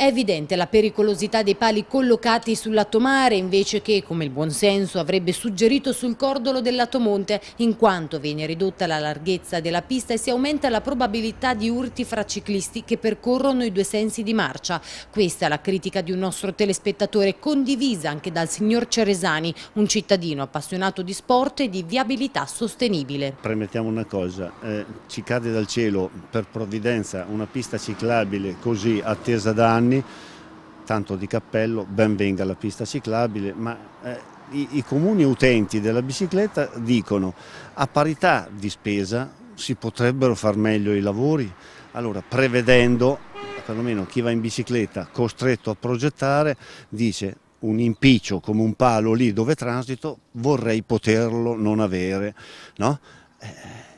È evidente la pericolosità dei pali collocati sul lato mare invece che, come il buonsenso avrebbe suggerito, sul cordolo del lato monte, in quanto viene ridotta la larghezza della pista e si aumenta la probabilità di urti fra ciclisti che percorrono i due sensi di marcia. Questa è la critica di un nostro telespettatore condivisa anche dal signor Ceresani, un cittadino appassionato di sport e di viabilità sostenibile. Premettiamo una cosa, eh, ci cade dal cielo per provvidenza una pista ciclabile così attesa da anni anni, tanto di cappello, ben venga la pista ciclabile, ma eh, i, i comuni utenti della bicicletta dicono a parità di spesa si potrebbero far meglio i lavori, allora prevedendo, perlomeno chi va in bicicletta costretto a progettare, dice un impiccio come un palo lì dove transito vorrei poterlo non avere, no? Eh,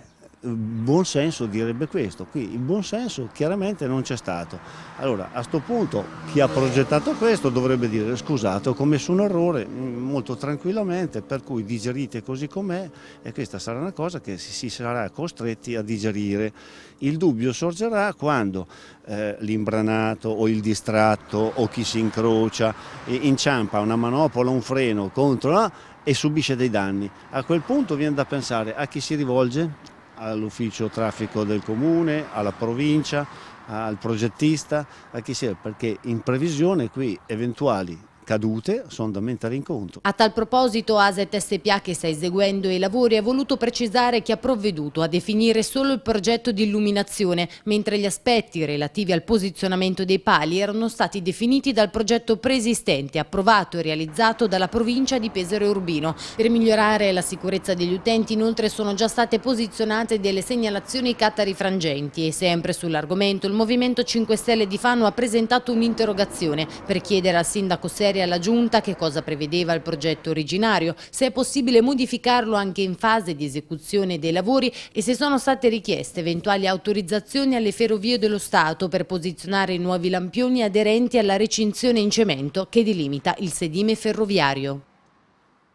eh, buon senso direbbe questo, qui il buon senso chiaramente non c'è stato. Allora a questo punto chi ha progettato questo dovrebbe dire scusate ho commesso un errore mm, molto tranquillamente per cui digerite così com'è e questa sarà una cosa che si sarà costretti a digerire. Il dubbio sorgerà quando eh, l'imbranato o il distratto o chi si incrocia inciampa una manopola, un freno contro la e subisce dei danni. A quel punto viene da pensare a chi si rivolge, all'ufficio traffico del comune, alla provincia, al progettista, a chi sia, perché in previsione qui eventuali cadute sono da mettere in conto. A tal proposito ASET SPA che sta eseguendo i lavori ha voluto precisare che ha provveduto a definire solo il progetto di illuminazione, mentre gli aspetti relativi al posizionamento dei pali erano stati definiti dal progetto preesistente, approvato e realizzato dalla provincia di Pesaro e Urbino. Per migliorare la sicurezza degli utenti inoltre sono già state posizionate delle segnalazioni frangenti e sempre sull'argomento il Movimento 5 Stelle di Fano ha presentato un'interrogazione per chiedere al sindaco Sergio chiedere alla Giunta che cosa prevedeva il progetto originario, se è possibile modificarlo anche in fase di esecuzione dei lavori e se sono state richieste eventuali autorizzazioni alle ferrovie dello Stato per posizionare i nuovi lampioni aderenti alla recinzione in cemento che delimita il sedime ferroviario.